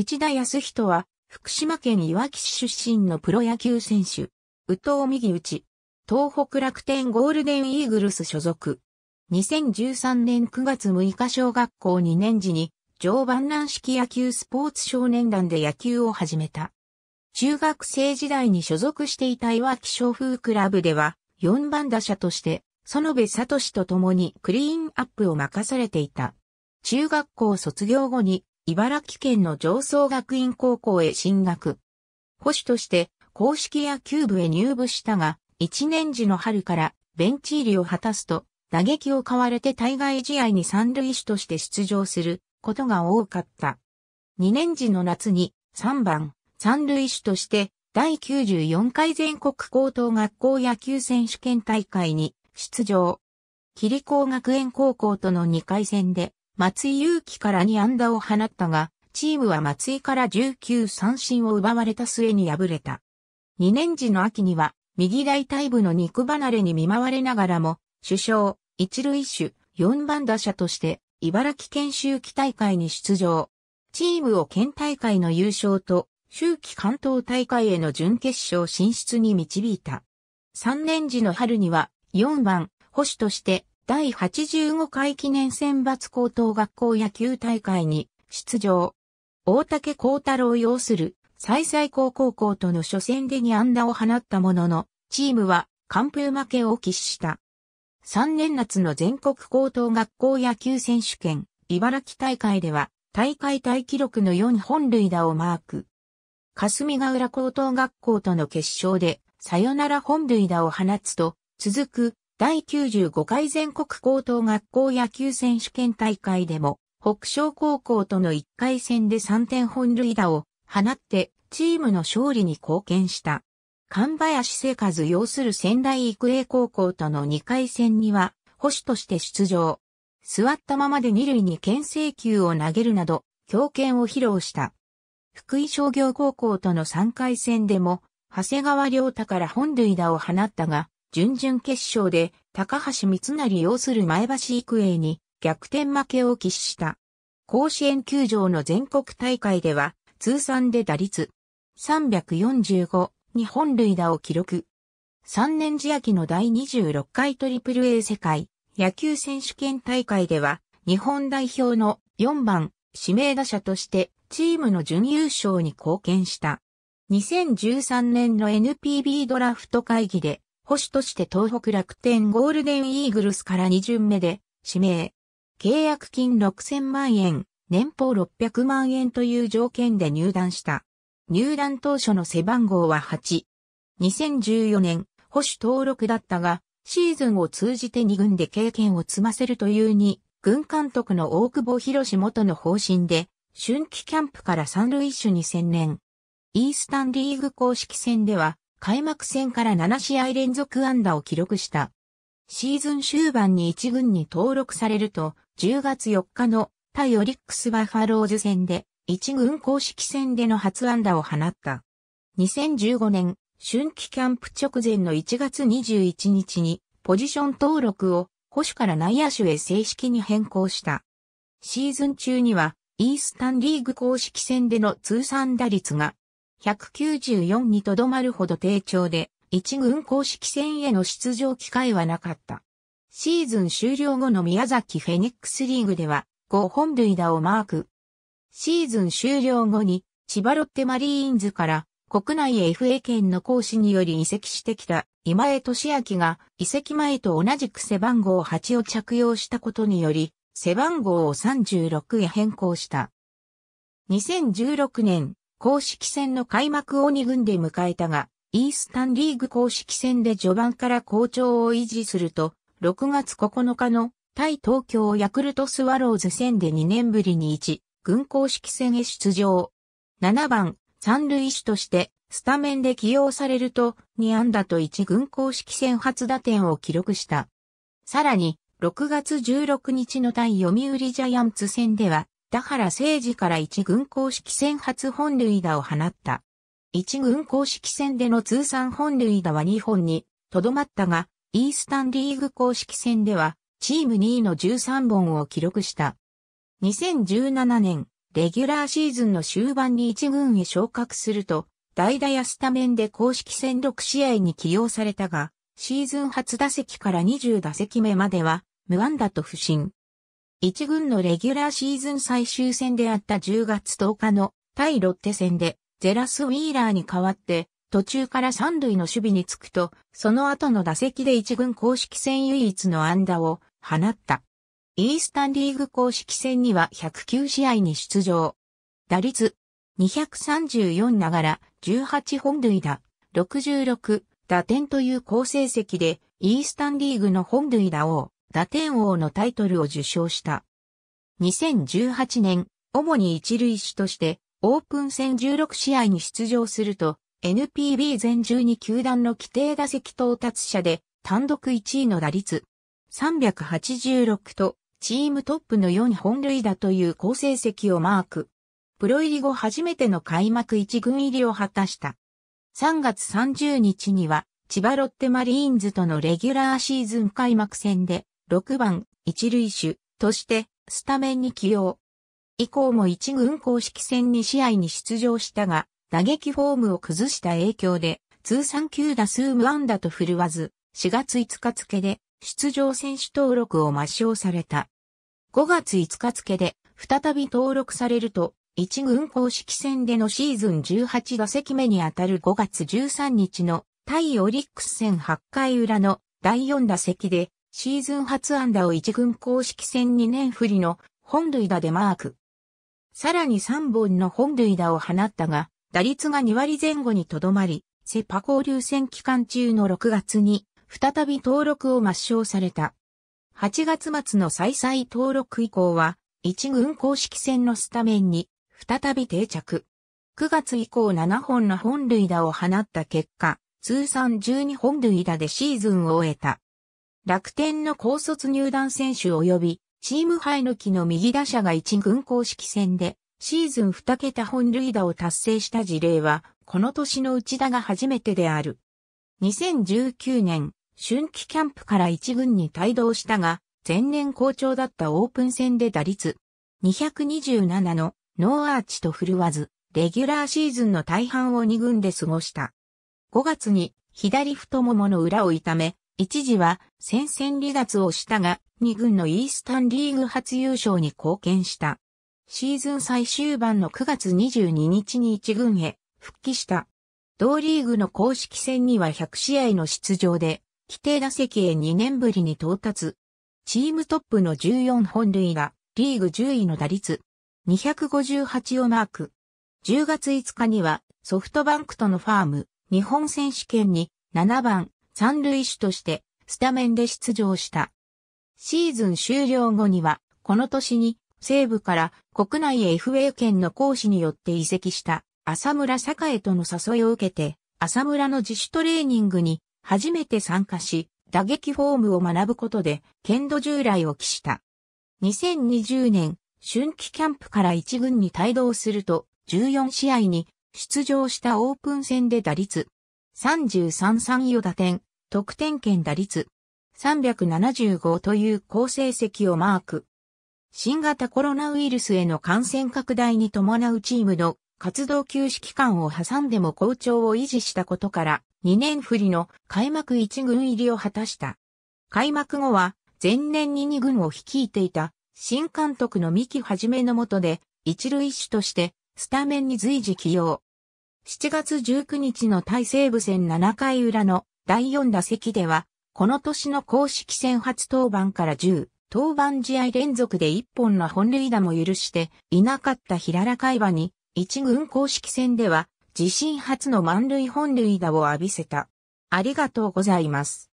内田康人は、福島県いわき市出身のプロ野球選手。宇藤右内。東北楽天ゴールデンイーグルス所属。2013年9月6日小学校2年時に、常磐南式野球スポーツ少年団で野球を始めた。中学生時代に所属していたいわき商風クラブでは、4番打者として、園部聡と共にクリーンアップを任されていた。中学校卒業後に茨城県の上層学院高校へ進学。保守として公式野球部へ入部したが、1年時の春からベンチ入りを果たすと、打撃を買われて対外試合に三塁手として出場することが多かった。2年時の夏に3番三塁手として第94回全国高等学校野球選手権大会に出場。霧高学園高校との2回戦で松井祐樹から2安打を放ったが、チームは松井から19三振を奪われた末に敗れた。2年時の秋には、右大体部の肉離れに見舞われながらも、首相、一塁手、4番打者として、茨城県周期大会に出場。チームを県大会の優勝と、周期関東大会への準決勝進出に導いた。3年時の春には、4番、保守として、第85回記念選抜高等学校野球大会に出場。大竹幸太郎擁する最最高高校との初戦で2安打を放ったものの、チームは完封負けを喫した。3年夏の全国高等学校野球選手権、茨城大会では、大会大記録の4本塁打をマーク。霞ヶ浦高等学校との決勝で、さよなら本塁打を放つと、続く第95回全国高等学校野球選手権大会でも、北昇高校との1回戦で3点本塁打を放ってチームの勝利に貢献した。神林生和要する仙台育英高校との2回戦には、保守として出場。座ったままで二塁に牽制球を投げるなど、強肩を披露した。福井商業高校との3回戦でも、長谷川良太から本塁打を放ったが、準々決勝で高橋光成擁する前橋育英に逆転負けを喫した。甲子園球場の全国大会では通算で打率345に本塁打を記録。3年次秋の第26回プ a a 世界野球選手権大会では日本代表の4番指名打者としてチームの準優勝に貢献した。2013年の NPB ドラフト会議で保守として東北楽天ゴールデンイーグルスから2巡目で指名。契約金6000万円、年俸600万円という条件で入団した。入団当初の背番号は8。2014年、保守登録だったが、シーズンを通じて2軍で経験を積ませるという二軍監督の大久保博士元の方針で、春季キャンプから三塁手に専念。イースタンリーグ公式戦では、開幕戦から7試合連続安打を記録した。シーズン終盤に1軍に登録されると、10月4日の対オリックスバファローズ戦で、1軍公式戦での初安打を放った。2015年、春季キャンプ直前の1月21日に、ポジション登録を保守から内野手へ正式に変更した。シーズン中には、イースタンリーグ公式戦での通算打率が194にとどまるほど低調で、一軍公式戦への出場機会はなかった。シーズン終了後の宮崎フェニックスリーグでは5本塁打をマーク。シーズン終了後に千葉ロッテマリーンズから国内 FA 権の行使により移籍してきた今江俊明が移籍前と同じく背番号8を着用したことにより背番号を36へ変更した。2016年公式戦の開幕を2軍で迎えたが、イースタンリーグ公式戦で序盤から好調を維持すると、6月9日の対東京ヤクルトスワローズ戦で2年ぶりに1、軍公式戦へ出場。7番、三塁手としてスタメンで起用されると、2安打と1軍公式戦初打点を記録した。さらに、6月16日の対読売ジャイアンツ戦では、田原誠二から一軍公式戦初本塁打を放った。一軍公式戦での通算本塁打は2本にとどまったが、イースタンリーグ公式戦ではチーム2位の13本を記録した。2017年、レギュラーシーズンの終盤に一軍へ昇格すると、代打やスタメンで公式戦6試合に起用されたが、シーズン初打席から20打席目までは無安打と不振。一軍のレギュラーシーズン最終戦であった10月10日の対ロッテ戦でゼラス・ウィーラーに代わって途中から三塁の守備につくと、その後の打席で一軍公式戦唯一の安打を放った。イースタンリーグ公式戦には109試合に出場。打率234ながら18本塁打、66打点という好成績でイースタンリーグの本塁打王。打点王のタイトルを受賞した。2018年、主に一塁手としてオープン戦16試合に出場すると、NPB 全12球団の規定打席到達者で単独1位の打率386とチームトップの4本塁打という好成績をマーク。プロ入り後初めての開幕1軍入りを果たした。3月30日には千葉ロッテマリーンズとのレギュラーシーズン開幕戦で6番、一塁手としてスタメンに起用。以降も一軍公式戦に試合に出場したが、打撃フォームを崩した影響で、通算9打数無安打と振るわず、4月5日付で出場選手登録を抹消された。5月5日付で再び登録されると、一軍公式戦でのシーズン18打席目にあたる5月13日の対オリックス戦8回裏の第4打席でシーズン初安打を一軍公式戦2年振りの本塁打でマーク。さらに3本の本塁打を放ったが、打率が2割前後にとどまり、セパ交流戦期間中の6月に再び登録を抹消された。8月末の再々登録以降は、一軍公式戦のスタメンに再び定着。9月以降7本の本塁打を放った結果、通算12本塁打でシーズンを終えた。楽天の高卒入団選手及び、チームハイの木の右打者が一軍公式戦で、シーズン2桁本塁打を達成した事例は、この年の内田が初めてである。2019年、春季キャンプから一軍に帯同したが、前年好調だったオープン戦で打率227のノーアーチと振るわず、レギュラーシーズンの大半を二軍で過ごした。5月に左太ももの裏を痛め、一時は戦線離脱をしたが、2軍のイースタンリーグ初優勝に貢献した。シーズン最終盤の9月22日に1軍へ復帰した。同リーグの公式戦には100試合の出場で、規定打席へ2年ぶりに到達。チームトップの14本塁打、リーグ10位の打率、258をマーク。10月5日にはソフトバンクとのファーム、日本選手権に7番三塁手としてスタメンで出場した。シーズン終了後には、この年に西部から国内 FA 権の講師によって移籍した浅村栄との誘いを受けて、浅村の自主トレーニングに初めて参加し、打撃フォームを学ぶことで、剣道従来を期した。2020年、春季キャンプから一軍に帯同すると、14試合に出場したオープン戦で打率、33、34打点、得点圏打率375という好成績をマーク。新型コロナウイルスへの感染拡大に伴うチームの活動休止期間を挟んでも好調を維持したことから2年振りの開幕1軍入りを果たした。開幕後は前年に2軍を率いていた新監督の三木はじめのもとで一塁手としてスタメンに随時起用。7月19日の対西部戦7回裏の第4打席では、この年の公式戦初登板から10、登板試合連続で1本の本塁打も許していなかった平良海馬に、1軍公式戦では自身初の満塁本塁打を浴びせた。ありがとうございます。